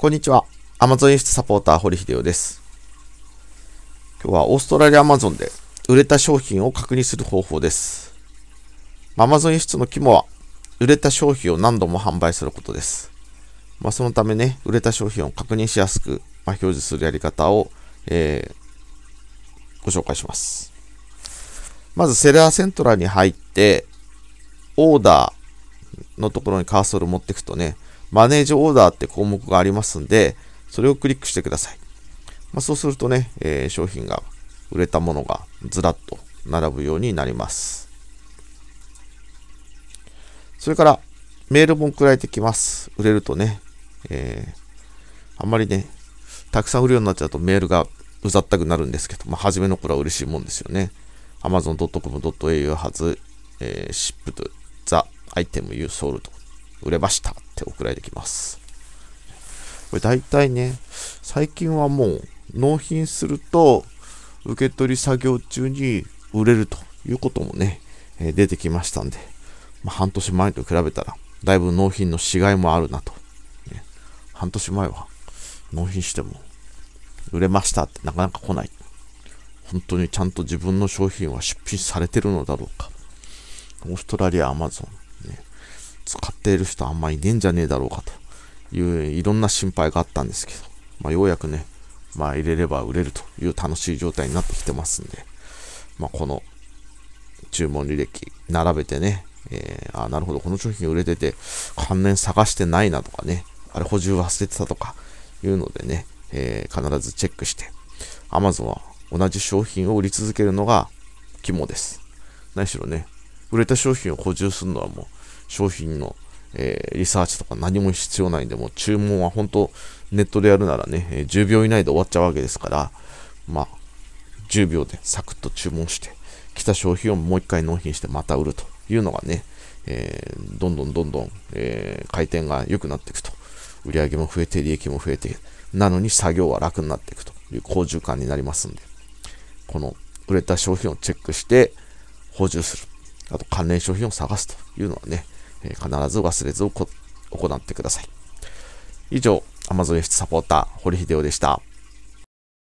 こんにちは。アマゾンイン輸出サポーター、堀秀夫です。今日はオーストラリアアマゾンで売れた商品を確認する方法です。アマゾンイン輸出の肝は、売れた商品を何度も販売することです。まあ、そのためね、売れた商品を確認しやすく、まあ、表示するやり方を、えー、ご紹介します。まず、セラーセントラに入って、オーダーのところにカーソルを持っていくとね、マネージオーダーって項目がありますんで、それをクリックしてください。まあ、そうするとね、えー、商品が、売れたものがずらっと並ぶようになります。それから、メールも送られてきます。売れるとね、えー、あんまりね、たくさん売るようになっちゃうとメールがうざったくなるんですけど、まあ、初めの頃は嬉しいもんですよね。amazon.com.au はず、えー、ship to the item you sold 売れましたって送られてきます。これ大体ね、最近はもう納品すると受け取り作業中に売れるということもね、え出てきましたんで、まあ、半年前と比べたらだいぶ納品のしがいもあるなと。ね、半年前は納品しても売れましたってなかなか来ない。本当にちゃんと自分の商品は出品されてるのだろうか。オーストラリア、アマゾン、使っている人あんまいねえんじゃねえだろうかといういろんな心配があったんですけど、まあ、ようやくね、まあ、入れれば売れるという楽しい状態になってきてますんで、まあ、この注文履歴並べてね、えー、あなるほど、この商品売れてて関連探してないなとかね、あれ補充忘れてたとかいうのでね、えー、必ずチェックして、Amazon は同じ商品を売り続けるのが肝です。何しろね、売れた商品を補充するのはもう商品の、えー、リサーチとか何も必要ないんで、もう注文は本当ネットでやるならね、え10秒以内で終わっちゃうわけですから、まあ、10秒でサクッと注文して、来た商品をもう一回納品してまた売るというのがね、えー、どんどんどんどん、えー、回転が良くなっていくと。売り上げも増えて、利益も増えて、なのに作業は楽になっていくという好循環になりますんで、この売れた商品をチェックして補充する。あと関連商品を探すというのはね、え必ず忘れず行ってください。以上、Amazon 輸出サポーター、堀秀夫でした。